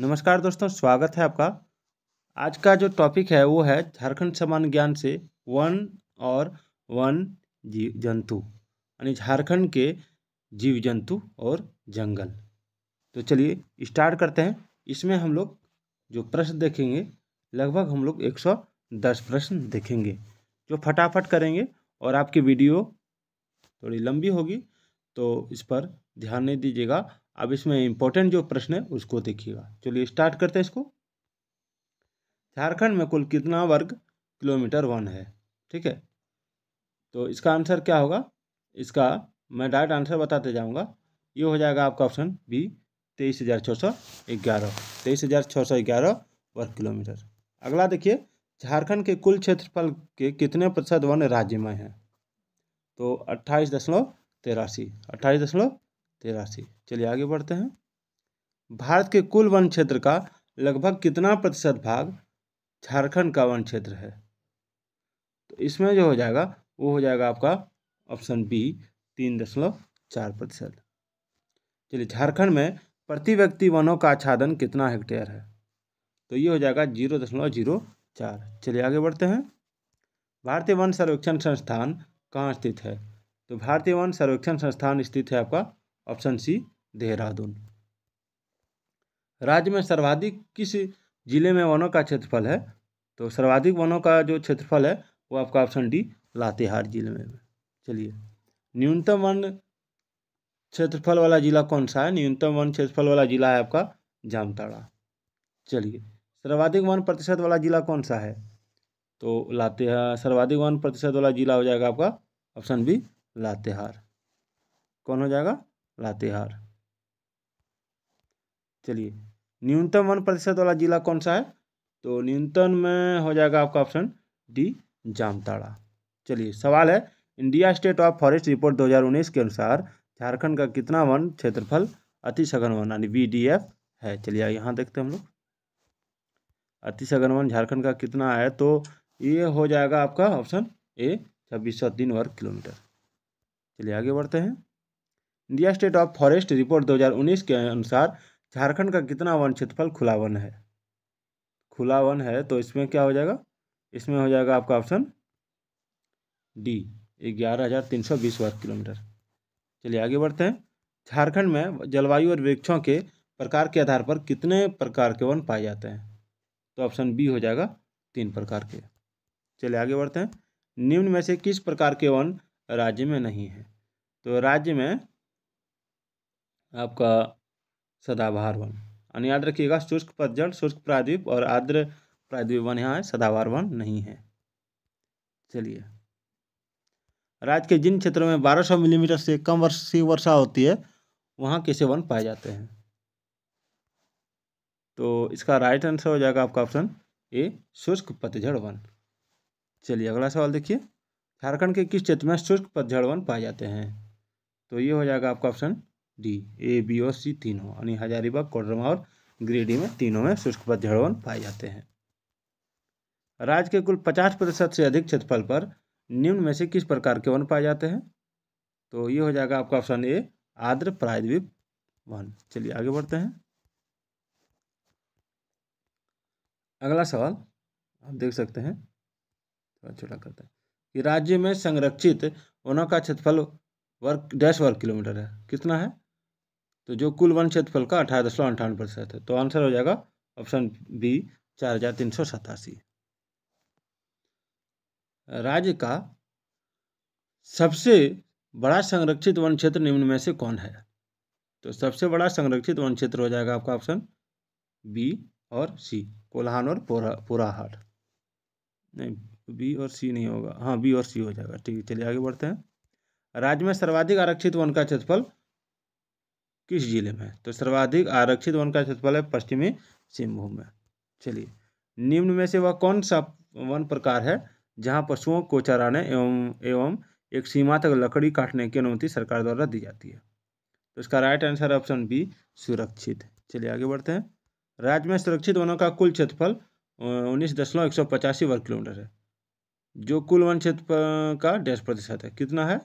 नमस्कार दोस्तों स्वागत है आपका आज का जो टॉपिक है वो है झारखंड समान ज्ञान से वन और वन जीव जंतु यानी झारखंड के जीव जंतु और जंगल तो चलिए स्टार्ट करते हैं इसमें हम लोग जो प्रश्न देखेंगे लगभग हम लोग 110 प्रश्न देखेंगे जो फटाफट करेंगे और आपकी वीडियो थोड़ी लंबी होगी तो इस पर ध्यान नहीं दीजिएगा अब इसमें इंपॉर्टेंट जो प्रश्न है उसको देखिएगा चलिए स्टार्ट करते हैं इसको झारखंड में कुल कितना वर्ग किलोमीटर वन है ठीक है तो इसका आंसर क्या होगा इसका मैं डायरेक्ट आंसर बताते जाऊंगा ये हो जाएगा आपका ऑप्शन बी तेईस हज़ार छः सौ ग्यारह तेईस हज़ार छः सौ ग्यारह वर्ग किलोमीटर अगला देखिए झारखंड के कुल क्षेत्रफल के कितने प्रतिशत वन राज्य में हैं तो अट्ठाईस दशमलव तेरासी अट्ठाईस दशमलव तिरासी चलिए आगे बढ़ते हैं भारत के कुल वन क्षेत्र का लगभग कितना प्रतिशत भाग झारखंड का वन क्षेत्र है तो इसमें जो हो जाएगा वो हो जाएगा आपका ऑप्शन बी तीन दशमलव चार प्रतिशत चलिए झारखंड में प्रति व्यक्ति वनों का आच्छादन कितना हेक्टेयर है तो ये हो जाएगा जीरो दशमलव जीरो चार चलिए आगे बढ़ते हैं भारतीय वन सर्वेक्षण संस्थान कहाँ स्थित है तो भारतीय वन सर्वेक्षण संस्थान स्थित है आपका ऑप्शन सी देहरादून राज्य में सर्वाधिक किस जिले में वनों का क्षेत्रफल है तो सर्वाधिक वनों का जो क्षेत्रफल है वो आपका ऑप्शन डी लातेहार जिले में चलिए न्यूनतम वन क्षेत्रफल वाला जिला कौन सा है न्यूनतम वन क्षेत्रफल वाला जिला है आपका जामताड़ा चलिए सर्वाधिक वन प्रतिशत वाला जिला कौन सा है तो लातेहार सर्वाधिक वन प्रतिशत वाला जिला हो जाएगा आपका ऑप्शन बी लातेहार कौन हो जाएगा लातेहार चलिए न्यूनतम वन प्रतिशत वाला जिला कौन सा है तो न्यूनतम में हो जाएगा आपका ऑप्शन डी जामताड़ा चलिए सवाल है India state of forest report 2019 के अनुसार झारखंड का कितना वन क्षेत्रफल अति सघन वन यानी वी डी एफ है चलिए यहाँ देखते हैं हम लोग अति सघन वन झारखंड का कितना है तो ये हो जाएगा आपका ऑप्शन ए छब्बीस सौ तीन वर्ग किलोमीटर चलिए आगे बढ़ते हैं India state of forest report 2019 के अनुसार झारखंड का कितना वन क्षेत्रफल खुला वन है खुला वन है तो इसमें क्या हो जाएगा इसमें हो जाएगा आपका ऑप्शन डी ग्यारह हज़ार तीन सौ बीस वर्ग किलोमीटर चलिए आगे बढ़ते हैं झारखंड में जलवायु और वृक्षों के प्रकार के आधार पर कितने प्रकार के वन पाए जाते हैं तो ऑप्शन बी हो जाएगा तीन प्रकार के चलिए आगे बढ़ते हैं निम्न में से किस प्रकार के वन राज्य में नहीं है तो राज्य में आपका सदाबहार वन यानी याद रखिएगा शुष्क पतझड़ शुष्क प्राद्वीप और आर्द्र प्राद्वीप वन यहाँ है सदाबहार वन नहीं है चलिए राज्य के जिन क्षेत्रों में 1200 मिलीमीटर से कम वर्षीय वर्षा होती है वहाँ कैसे वन पाए जाते हैं तो इसका राइट आंसर हो जाएगा आपका ऑप्शन ए शुष्क पतझड़ वन चलिए अगला सवाल देखिए झारखंड के किस क्षेत्र में शुष्क पतझड़ वन पाए जाते हैं तो ये हो जाएगा आपका ऑप्शन डी ए बी और सी तीनों यानी हजारीबाग कोडरमा और ग्रीडी में तीनों में शुष्क पतझड़वन पाए जाते हैं राज्य के कुल पचास प्रतिशत से अधिक क्षेत्रफल पर निम्न में से किस प्रकार के वन पाए जाते हैं तो ये हो जाएगा आपका ऑप्शन ए आर्द्र प्रायद्वीप वन चलिए आगे बढ़ते हैं अगला सवाल आप देख सकते हैं थोड़ा छोटा करते हैं कि राज्य में संरक्षित वनों का क्षेत्रफल वर्ग डैश वर्ग किलोमीटर है कितना है तो जो कुल वन क्षेत्रफल का अठारह दशमलव अंठावन प्रतिशत है तो आंसर हो जाएगा ऑप्शन बी चार हजार तीन सौ सतासी राज्य का सबसे बड़ा संरक्षित वन क्षेत्र निम्न में से कौन है तो सबसे बड़ा संरक्षित वन क्षेत्र हो जाएगा आपका ऑप्शन बी और सी कोल्हान और पोरा पोराहाट नहीं बी और सी नहीं होगा हाँ बी और सी हो जाएगा ठीक है चलिए आगे बढ़ते हैं राज्य में सर्वाधिक आरक्षित वन का क्षेत्रफल किस जिले में तो सर्वाधिक आरक्षित वन का क्षेत्रफल है पश्चिमी सिंहभूम में चलिए निम्न में से वह कौन सा वन प्रकार है जहाँ पशुओं को चराने एवं एवं एक सीमा तक लकड़ी काटने की अनुमति सरकार द्वारा दी जाती है तो इसका राइट आंसर ऑप्शन बी सुरक्षित चलिए आगे बढ़ते हैं राज्य में सुरक्षित वनों का कुल क्षेत्रफल उन्नीस दशमलव एक सौ पचासी वर्ग किलोमीटर है जो कुल वन क्षेत्र का डेढ़ प्रतिशत है कितना है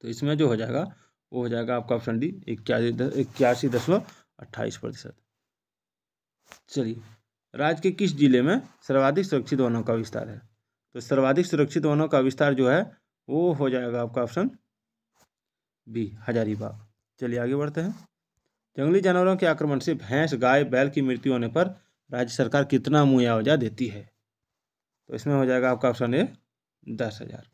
तो इसमें जो हो जाएगा वो हो जाएगा आपका ऑप्शन डी इक्यासी इक्यासी दशमलव अट्ठाईस प्रतिशत चलिए राज्य के किस जिले में सर्वाधिक सुरक्षित वनों का विस्तार है तो सर्वाधिक सुरक्षित वनों का विस्तार जो है वो हो जाएगा आपका ऑप्शन बी हजारीबाग चलिए आगे बढ़ते हैं जंगली जानवरों के आक्रमण से भैंस गाय बैल की मृत्यु होने पर राज्य सरकार कितना मुआवजा देती है तो इसमें हो जाएगा आपका ऑप्शन ए दस हज़ार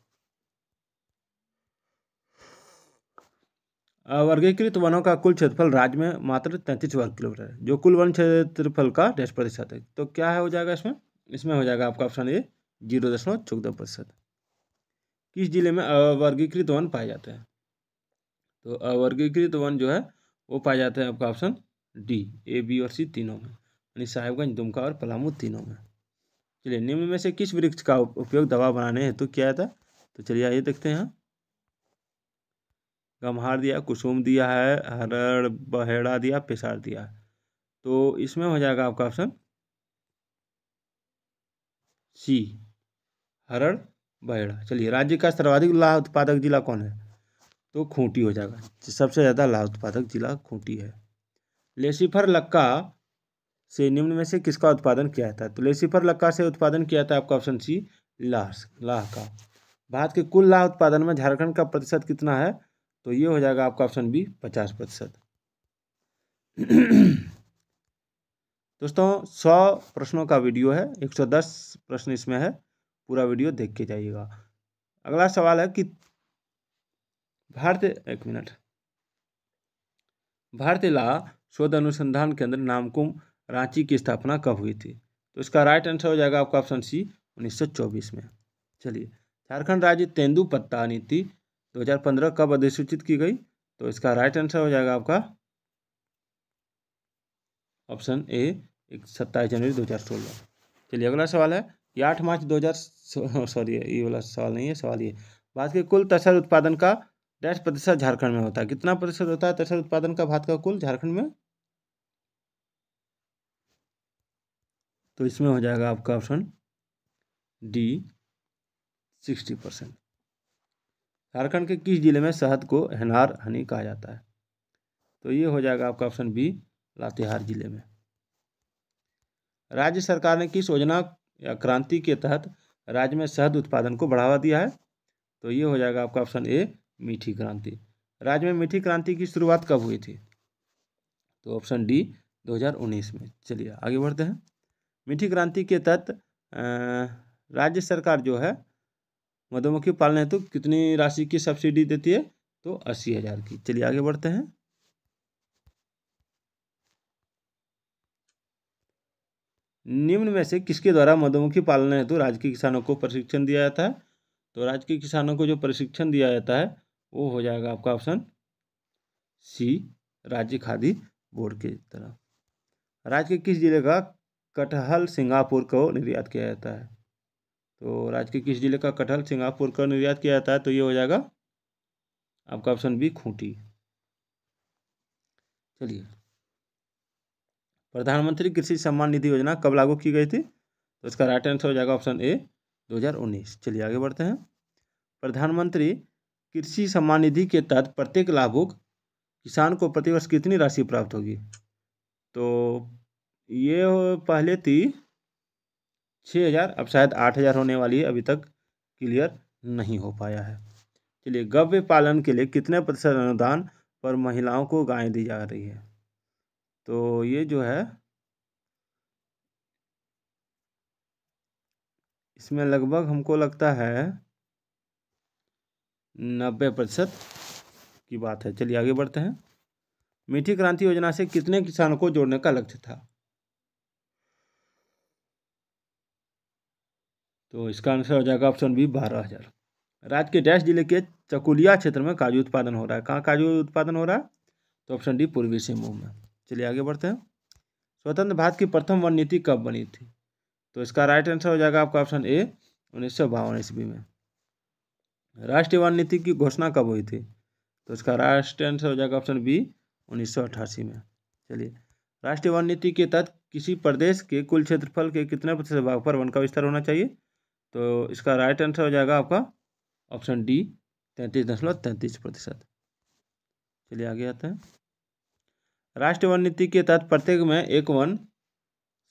वर्गीकृत वनों का कुल क्षेत्रफल राज्य में मात्र तैंतीस वर्ग किलोमीटर है जो कुल वन क्षेत्रफल का दस प्रतिशत है तो क्या है हो जाएगा इसमें इसमें हो जाएगा आपका ऑप्शन ए जीरो दशमलव चौदह प्रतिशत किस जिले में अवर्गीकृत वन पाए जाते हैं तो अवर्गीकृत वन जो है वो पाए जाते हैं आपका ऑप्शन डी ए बी और सी तीनों में यानी साहेबगंज दुमका और पलामू तीनों में चलिए निम्न में से किस वृक्ष का उपयोग दवा बनाने हेतु तो किया जाता है तो चलिए आइए देखते हैं कम्हार दिया कुसुम दिया है हरड़ बहेड़ा दिया पिसार दिया तो इसमें हो जाएगा आपका ऑप्शन सी हरड़ बहेड़ा चलिए राज्य का सर्वाधिक लाह उत्पादक जिला कौन है तो खूंटी हो जाएगा सबसे ज़्यादा लाह उत्पादक जिला खूंटी है लेसिफर लक्का से निम्न में से किसका उत्पादन किया जाता है तो लेसीफर लक्का से उत्पादन किया जाता है आपका ऑप्शन सी लाह लाह का भारत के कुल लाह उत्पादन में झारखंड का प्रतिशत कितना है तो ये हो जाएगा आपका ऑप्शन बी पचास प्रतिशत दोस्तों सौ प्रश्नों का वीडियो है एक सौ दस प्रश्न इसमें है पूरा वीडियो देख के जाइएगा अगला सवाल है कि भारतीय एक मिनट भारतीय ला शोध अनुसंधान केंद्र नामकुम रांची की स्थापना कब हुई थी तो इसका राइट आंसर हो जाएगा आपका ऑप्शन सी 1924 में चलिए झारखंड राज्य तेंदुपत्ता नीति 2015 कब अधिसूचित की गई तो इसका राइट आंसर हो जाएगा आपका ऑप्शन ए एक सत्ताईस जनवरी 2016 चलिए अगला सवाल है कि आठ मार्च 2000 सॉरी ये वाला सवाल नहीं है सवाल ये भारत के कुल तसर उत्पादन का दस प्रतिशत झारखंड में होता है कितना प्रतिशत होता है तसर उत्पादन का भारत का कुल झारखंड में तो इसमें हो जाएगा आपका option D sixty percent Jharkhand के किस जिले में शहद को हनार हनी कहा जाता है तो ये हो जाएगा आपका ऑप्शन बी लातेहार जिले में राज्य सरकार ने किस योजना या क्रांति के तहत राज्य में शहद उत्पादन को बढ़ावा दिया है तो ये हो जाएगा आपका ऑप्शन ए मीठी क्रांति राज्य में मीठी क्रांति की शुरुआत कब हुई थी तो ऑप्शन डी 2019 में चलिए आगे बढ़ते हैं मीठी क्रांति के तहत राज्य सरकार जो है मधुमक्खी पालन हेतु तो कितनी राशि की सब्सिडी देती है तो अस्सी हज़ार की चलिए आगे बढ़ते हैं निम्न में से किसके द्वारा मधुमक्खी पालन हेतु तो राज्य के किसानों को प्रशिक्षण दिया जाता है तो राज्य के किसानों को जो प्रशिक्षण दिया जाता है वो हो जाएगा आपका ऑप्शन सी राज्य खादी बोर्ड के तरफ राज्य के किस जिले का कटहल सिंगापुर को निर्यात किया जाता है तो राज्य के किस जिले का कटहल सिंगापुर का निर्यात किया जाता है तो ये हो जाएगा आपका ऑप्शन बी खूंटी चलिए प्रधानमंत्री कृषि सम्मान निधि योजना कब लागू की गई थी तो इसका राइट आंसर हो जाएगा ऑप्शन ए 2019 चलिए आगे बढ़ते हैं प्रधानमंत्री कृषि सम्मान निधि के तहत प्रत्येक लाभुक किसान को प्रतिवर्ष कितनी राशि प्राप्त होगी तो ये पहले थी छः हज़ार अब शायद आठ हज़ार होने वाली है अभी तक क्लियर नहीं हो पाया है चलिए गव्य पालन के लिए कितने प्रतिशत अनुदान पर महिलाओं को गायें दी जा रही है तो ये जो है इसमें लगभग हमको लगता है नब्बे प्रतिशत की बात है चलिए आगे बढ़ते हैं मीठी क्रांति योजना से कितने किसानों को जोड़ने का लक्ष्य था तो इसका आंसर हो जाएगा ऑप्शन बी बारह हज़ार राज्य के डैश जिले के चकुलिया क्षेत्र में काजू उत्पादन हो रहा है कहाँ काजू उत्पादन हो रहा है तो ऑप्शन डी पूर्वी सिंहभूम में चलिए आगे बढ़ते हैं स्वतंत्र भारत की प्रथम वन नीति कब बनी थी तो इसका राइट आंसर हो जाएगा आपका ऑप्शन ए उन्नीस सौ बावन ईस्वी में राष्ट्रीय वन नीति की घोषणा कब हुई थी तो इसका राष्ट्रीय आंसर हो जाएगा ऑप्शन बी उन्नीस में चलिए राष्ट्रीय वन नीति के तहत किसी प्रदेश के कुल क्षेत्रफल के कितने प्रतिशत भाग पर वन का विस्तार होना चाहिए तो इसका राइट आंसर हो जाएगा आपका ऑप्शन डी तैंतीस दशमलव तैंतीस प्रतिशत चलिए आगे आते हैं राष्ट्रीय वन नीति के तहत प्रत्येक में एक वन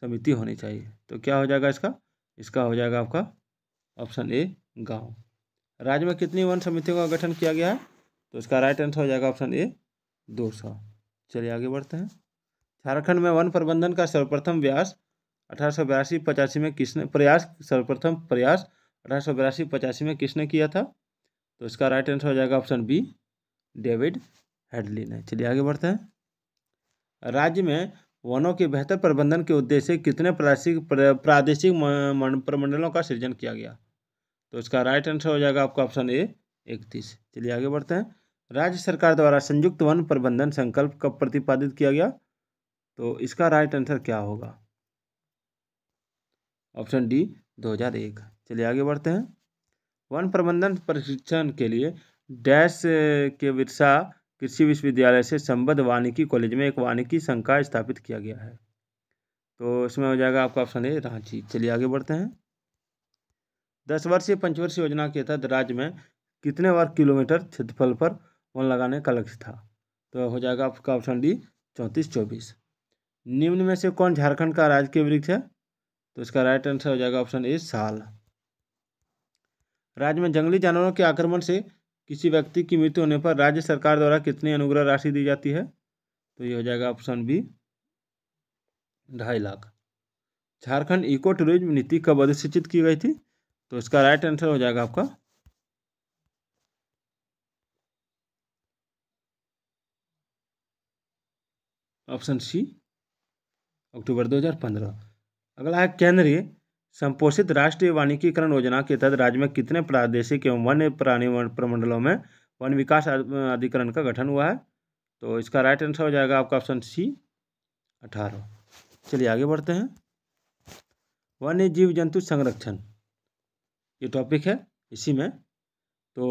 समिति होनी चाहिए तो क्या हो जाएगा इसका इसका हो जाएगा आपका ऑप्शन ए गांव राज्य में कितनी वन समितियों का गठन किया गया है तो इसका राइट आंसर हो जाएगा ऑप्शन ए दो सौ चलिए आगे बढ़ते हैं झारखंड में वन प्रबंधन का सर्वप्रथम व्यास अठारह सौ पचासी में किसने प्रयास सर्वप्रथम प्रयास अठारह सौ पचासी में किसने किया था तो इसका राइट आंसर हो जाएगा ऑप्शन बी डेविड हेडली ने चलिए आगे बढ़ते हैं राज्य में वनों के बेहतर प्रबंधन के उद्देश्य कितने प्रादेशिक प्रादेशिक प्रमंडलों का सृजन किया गया तो इसका राइट आंसर हो जाएगा आपका ऑप्शन ए इकतीस चलिए आगे बढ़ते हैं राज्य सरकार द्वारा संयुक्त वन प्रबंधन संकल्प कब प्रतिपादित किया गया तो इसका राइट आंसर क्या होगा ऑप्शन डी 2001 चलिए आगे बढ़ते हैं वन प्रबंधन प्रशिक्षण के लिए डैश के विरसा कृषि विश्वविद्यालय से संबद्ध वानिकी कॉलेज में एक वानिकी संकाय स्थापित किया गया है तो इसमें हो जाएगा आपका ऑप्शन ए रांची चलिए आगे बढ़ते हैं दस वर्षीय पंचवर्षीय योजना के तहत राज्य में कितने वर्ग किलोमीटर क्षेत्रफल पर वन लगाने का लक्ष्य था तो हो जाएगा आपका ऑप्शन डी चौंतीस चौबीस निम्न में से कौन झारखंड का राजकीय वृक्ष है तो इसका राइट आंसर हो जाएगा ऑप्शन ए साल राज्य में जंगली जानवरों के आक्रमण से किसी व्यक्ति की मृत्यु होने पर राज्य सरकार द्वारा कितनी अनुग्रह राशि दी जाती है तो ये हो जाएगा ऑप्शन बी ढाई लाख झारखंड इको टूरिज्म नीति कब अधिसूचित की गई थी तो इसका राइट आंसर हो जाएगा आपका ऑप्शन सी अक्टूबर 2015 अगला है केंद्रीय संपोषित राष्ट्रीय वानिकीकरण योजना के तहत राज्य में कितने प्रादेशिक एवं वन्य प्राणी प्रमंडलों में वन विकास अधिकरण का गठन हुआ है तो इसका राइट आंसर हो जाएगा आपका ऑप्शन सी अठारह चलिए आगे बढ़ते हैं वन्य जीव जंतु संरक्षण ये टॉपिक है इसी में तो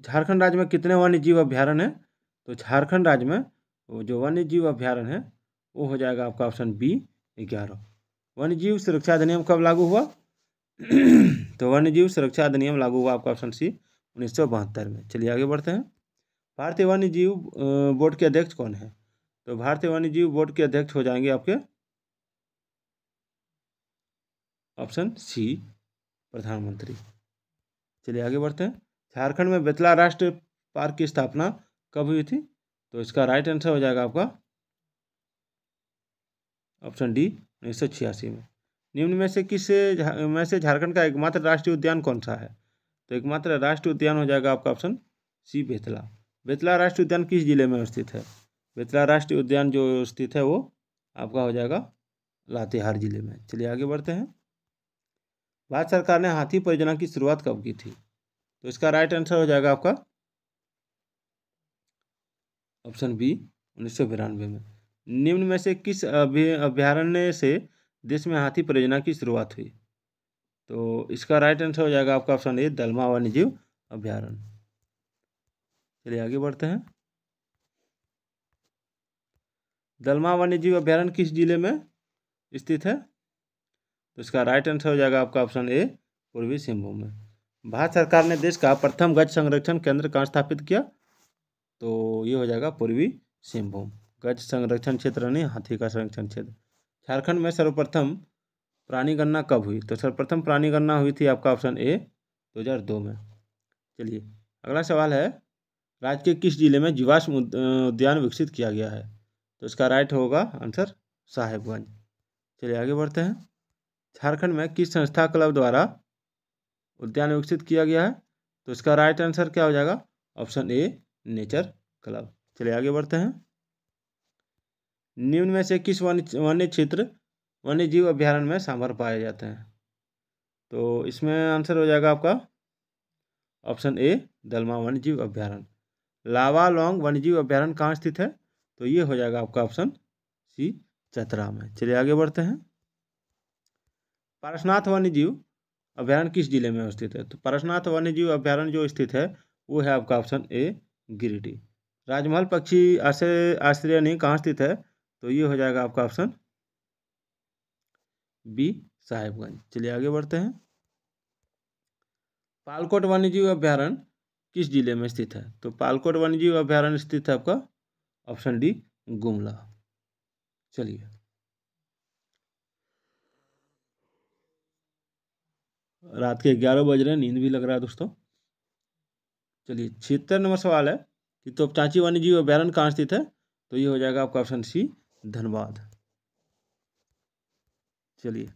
झारखंड राज्य में कितने वन्य जीव अभ्यारण्य हैं तो झारखंड राज्य में जो वन्य जीव अभ्यारण है वो हो जाएगा आपका ऑप्शन बी ग्यारह वन्य जीव सुरक्षा अधिनियम कब लागू हुआ तो वन्य जीव सुरक्षा अधिनियम लागू हुआ आपका ऑप्शन सी उन्नीस में चलिए आगे बढ़ते हैं भारतीय वन्य जीव बोर्ड के अध्यक्ष कौन है तो भारतीय वन्य जीव बोर्ड के अध्यक्ष हो जाएंगे आपके ऑप्शन सी प्रधानमंत्री चलिए आगे बढ़ते हैं झारखंड में बेतला राष्ट्रीय पार्क की स्थापना कब हुई थी तो इसका राइट आंसर हो जाएगा आपका ऑप्शन डी उन्नीस सौ छियासी में निम्न में से किस में से झारखंड का एकमात्र राष्ट्रीय उद्यान कौन सा है तो एकमात्र राष्ट्रीय उद्यान हो जाएगा आपका ऑप्शन सी बेतला बेतला राष्ट्रीय उद्यान किस जिले में स्थित है बेतला राष्ट्रीय उद्यान जो स्थित है वो आपका हो जाएगा लातेहार जिले में चलिए आगे बढ़ते हैं भारत सरकार ने हाथी परियोजना की शुरुआत कब की थी तो इसका राइट आंसर हो जाएगा आपका ऑप्शन बी उन्नीस में निम्न में से किस अभ्यारण्य से देश में हाथी परियोजना की शुरुआत हुई तो इसका राइट आंसर हो जाएगा आपका ऑप्शन ए दलमा वन्यजीव अभ्यारण्य चलिए आगे बढ़ते हैं दलमा वन्यजीव अभ्यारण्य किस जिले में स्थित है तो इसका राइट आंसर हो जाएगा आपका ऑप्शन ए पूर्वी सिंहभूम में भारत सरकार ने देश का प्रथम गज संरक्षण केंद्र कहाँ स्थापित किया तो ये हो जाएगा पूर्वी सिंहभूम गज संरक्षण क्षेत्र यानी हाथी का संरक्षण क्षेत्र झारखंड में सर्वप्रथम प्राणी गणना कब हुई तो सर्वप्रथम प्राणी गणना हुई थी आपका ऑप्शन ए 2002 में चलिए अगला सवाल है राज्य के किस जिले में जीवाश्म उद्यान विकसित किया गया है तो इसका राइट होगा आंसर साहेबगंज चलिए आगे बढ़ते हैं झारखंड में किस संस्था क्लब द्वारा उद्यान विकसित किया गया है तो इसका राइट आंसर क्या हो जाएगा ऑप्शन ए नेचर क्लब चलिए आगे बढ़ते हैं निम्न में से किस वन्य वन्य क्षेत्र वन्य जीव अभ्यारण्य में सांभर पाए जाते हैं तो इसमें आंसर हो जाएगा आपका ऑप्शन ए दलमा वन्य जीव अभ्यारण्य लावा लॉन्ग वन्य जीव अभ्यारण्य कहाँ स्थित है तो ये हो जाएगा आपका ऑप्शन सी चतरा में चलिए आगे बढ़ते हैं पारसनाथ वन्य जीव अभ्यारण्य किस जिले में स्थित है तो पारसनाथ वन्य जीव अभ्यारण्य जो स्थित है वो है आपका ऑप्शन ए गिरिडीह राजमहल पक्षी आश्रय आश्रयनी कहाँ स्थित है तो ये हो जाएगा आपका ऑप्शन बी साहेबगंज चलिए आगे बढ़ते हैं पालकोट वन्यजीव अभ्यारण्य किस जिले में स्थित है तो पालकोट वन्यजीव अभ्यारण्य स्थित है आपका ऑप्शन डी गुमला चलिए रात के ग्यारह बज रहे हैं नींद भी लग रहा है दोस्तों चलिए छिहत्तर नंबर सवाल है कि तो चाची वन्यजीव अभ्यारण्य कहाँ स्थित है तो ये हो जाएगा आपका ऑप्शन सी धन्यवाद चलिए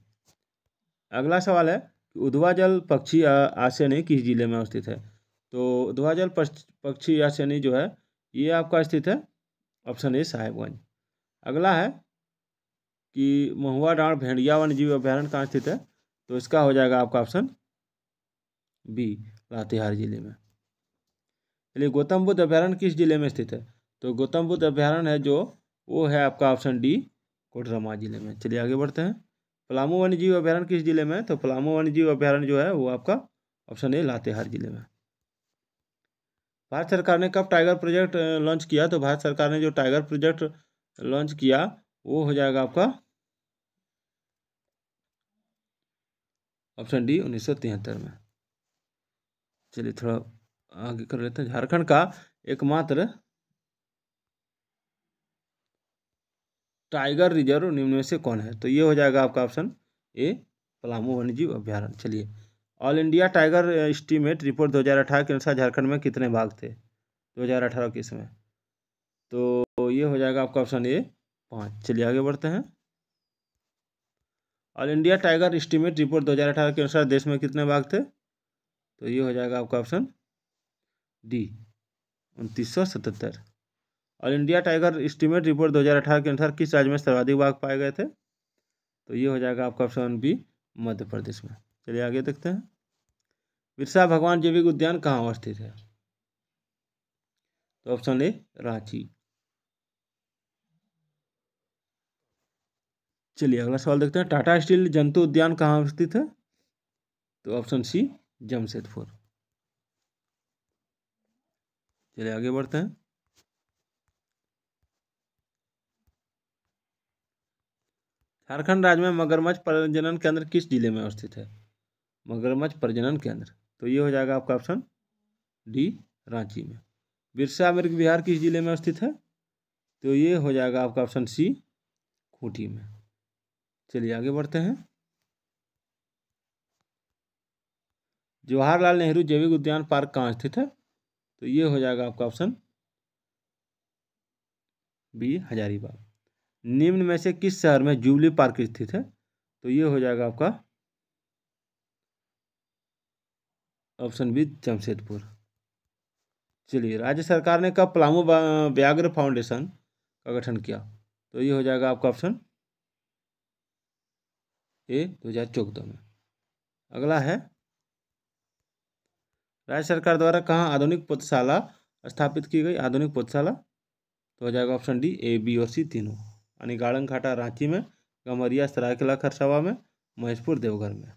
अगला सवाल है कि उधवा जल पक्षी आसनी किस जिले में स्थित है तो उधवा जल पक्षी आसनी जो है ये आपका स्थित है ऑप्शन ए साहेबगंज अगला है कि महुआ डांड भेंडिया वन जीव अभ्यारण्य कहाँ स्थित है तो इसका हो जाएगा आपका ऑप्शन बी लातेहार जिले में चलिए गौतम बुद्ध अभ्यारण्य किस जिले में स्थित है तो गौतम बुद्ध अभ्यारण्य है जो वो है आपका ऑप्शन डी कोडरमा जिले में चलिए आगे बढ़ते हैं पलामू वन्य जीव अभ्यारण्य किस जिले में तो पलामू वन्य जीव अभ्यारण्य जो है वो आपका ऑप्शन ए लातेहार जिले में भारत सरकार ने कब टाइगर प्रोजेक्ट लॉन्च किया तो भारत सरकार ने जो टाइगर प्रोजेक्ट लॉन्च किया वो हो जाएगा आपका ऑप्शन डी उन्नीस में चलिए थोड़ा आगे कर लेते हैं झारखंड का एकमात्र टाइगर रिजर्व निम्न में से कौन है तो ये हो जाएगा आपका ऑप्शन ए पलामू वन्यजीव अभ्यारण्य चलिए all India tiger estimate report 2018 के अनुसार झारखंड में कितने बाघ थे 2018 के समय तो ये हो जाएगा आपका ऑप्शन ए पाँच चलिए आगे बढ़ते हैं all India tiger estimate report 2018 के अनुसार देश में कितने बाघ थे तो ये हो जाएगा आपका ऑप्शन डी उनतीस सौ सतहत्तर और इंडिया टाइगर इस्टीमेट रिपोर्ट दो के अनुसार किस राज्य में सर्वाधिक बाघ पाए गए थे तो ये हो जाएगा आपका ऑप्शन बी मध्य प्रदेश में चलिए आगे देखते हैं बिरसा भगवान जैविक उद्यान कहाँ अवस्थित है तो ऑप्शन ए रांची चलिए अगला सवाल देखते हैं टाटा स्टील जंतु उद्यान कहाँ अवस्थित है तो ऑप्शन सी जमशेदपुर चलिए आगे बढ़ते हैं झारखंड राज्य में मगरमच्छ प्रजनन केंद्र किस जिले में अवस्थित है मगरमच्छ प्रजनन केंद्र तो ये हो जाएगा आपका ऑप्शन डी रांची में बिरसा मृग विहार किस जिले में अवस्थित है तो ये हो जाएगा आपका ऑप्शन सी खूंटी में चलिए आगे बढ़ते हैं जवाहरलाल नेहरू जैविक उद्यान पार्क कहाँ स्थित है तो ये हो जाएगा आपका ऑप्शन बी हजारीबाग निम्न में से किस शहर में जुबली पार्क स्थित है तो ये हो जाएगा आपका ऑप्शन बी जमशेदपुर चलिए राज्य सरकार ने कब पलामू व्याघ्र फाउंडेशन का गठन किया तो ये हो जाएगा आपका ऑप्शन ए दो हजार चौदह में अगला है राज्य सरकार द्वारा कहाँ आधुनिक पौधशाला स्थापित की गई आधुनिक पौधशाला तो हो जाएगा ऑप्शन डी ए बी और सी तीनों यानी गाड़न घाटा रांची में गमरिया सरायकला खरसावा में महेशपुर देवघर में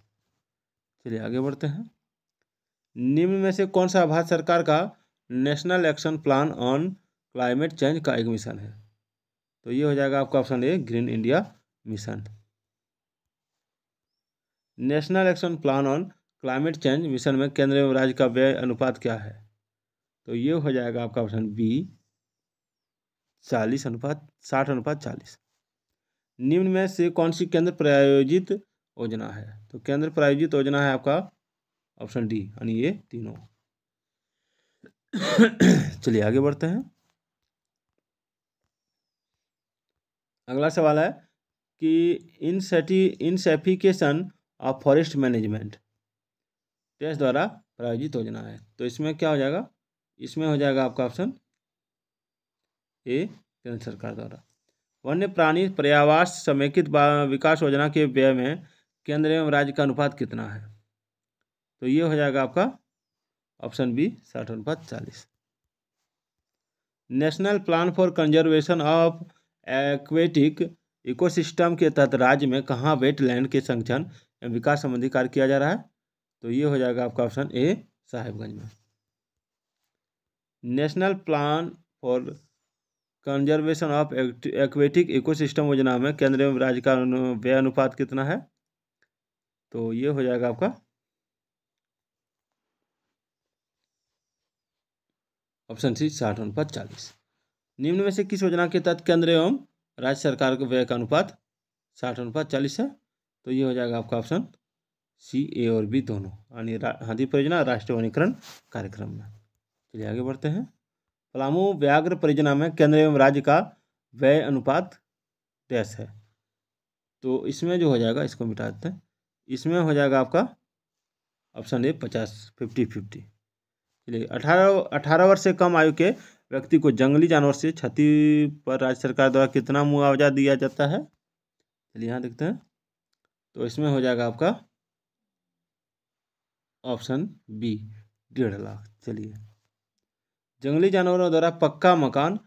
चलिए आगे बढ़ते हैं निम्न में से कौन सा भारत सरकार का national action plan on climate change का एक मिशन है तो ये हो जाएगा आपका option A green India mission national action plan on climate change mission में केंद्र एवं राज्य का व्यय अनुपात क्या है तो ये हो जाएगा आपका ऑप्शन बी चालीस अनुपात साठ अनुपात चालीस निम्न में से कौन सी केंद्र प्रायोजित योजना है तो केंद्र प्रायोजित योजना है आपका ऑप्शन डी यानी ये तीनों चलिए आगे बढ़ते हैं अगला सवाल है कि इन इनसेफिकेशन ऑफ फॉरेस्ट मैनेजमेंट टेस्ट द्वारा प्रायोजित योजना है तो इसमें क्या हो जाएगा इसमें हो जाएगा आपका ऑप्शन ये केंद्र सरकार द्वारा वन्य प्राणी पर्यावास समेकित विकास योजना के व्यय में केंद्र एवं राज्य का अनुपात कितना है तो ये हो जाएगा आपका ऑप्शन बी साठ अनुपात चालीस national plan for conservation of aquatic ecosystem के तहत राज्य में कहाँ वेटलैंड के संरक्षण एवं विकास संबंधी कार्य किया जा रहा है तो ये हो जाएगा आपका ऑप्शन ए साहेबगंज में national plan for conservation of aquatic ecosystem योजना में केंद्र एवं राज्य का व्यय अनुपात कितना है तो ये हो जाएगा आपका ऑप्शन सी साठ अनुपात चालीस निम्न में से किस योजना के तहत केंद्र एवं राज्य सरकार के व्यय का अनुपात साठ अनुपात चालीस है तो ये हो जाएगा आपका ऑप्शन सी ए और बी दोनों यानी हाथी परियोजना राष्ट्रीय वनीकरण कार्यक्रम में चलिए आगे बढ़ते हैं पलामू व्याघ्र परियोजना में केंद्र एवं राज्य का व्यय अनुपात टैस है तो इसमें जो हो जाएगा इसको मिटा देते हैं इसमें हो जाएगा आपका ऑप्शन ए पचास फिफ्टी फिफ्टी चलिए अठारह अठारह वर्ष से कम आयु के व्यक्ति को जंगली जानवर से क्षति पर राज्य सरकार द्वारा कितना मुआवजा दिया जाता है चलिए यहाँ देखते हैं तो इसमें हो जाएगा आपका ऑप्शन बी डेढ़ लाख चलिए जंगली जानवरों द्वारा पक्का मकान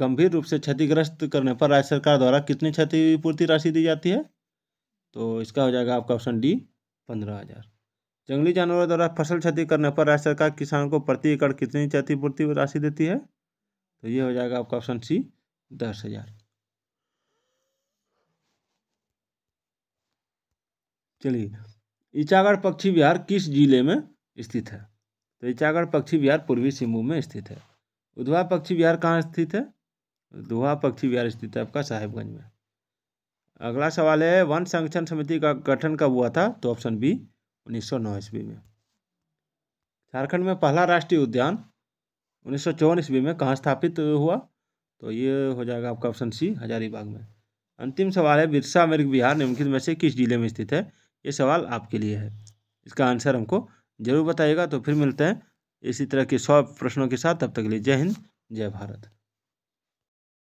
गंभीर रूप से क्षतिग्रस्त करने पर राज्य सरकार द्वारा कितनी क्षतिपूर्ति राशि दी जाती है तो इसका हो जाएगा आपका ऑप्शन डी पंद्रह हज़ार जंगली जानवरों द्वारा फसल क्षति करने पर राज्य सरकार किसान को प्रति एकड़ कितनी क्षतिपूर्ति राशि देती है तो ये हो जाएगा आपका ऑप्शन सी दस हज़ार चलिए इचागढ़ पक्षी विहार किस जिले में स्थित है तो ईचागढ़ पक्षी विहार पूर्वी सिंहभूम में स्थित है उधवा पक्षी विहार कहाँ स्थित है दुहा पक्षी विहार स्थित है आपका साहेबगंज में अगला सवाल है वन संरक्षण समिति का गठन कब हुआ था तो ऑप्शन बी उन्नीस ईस्वी में झारखंड में पहला राष्ट्रीय उद्यान उन्नीस सौ ईस्वी में कहाँ स्थापित हुआ तो ये हो जाएगा आपका ऑप्शन सी हजारीबाग में अंतिम सवाल है बिरसा मृग विहार निम्नलिखित में से किस जिले में स्थित है ये सवाल आपके लिए है इसका आंसर हमको जरूर बताइएगा तो फिर मिलते हैं इसी तरह के सौ प्रश्नों के साथ तब तक के लिए जय हिंद जय भारत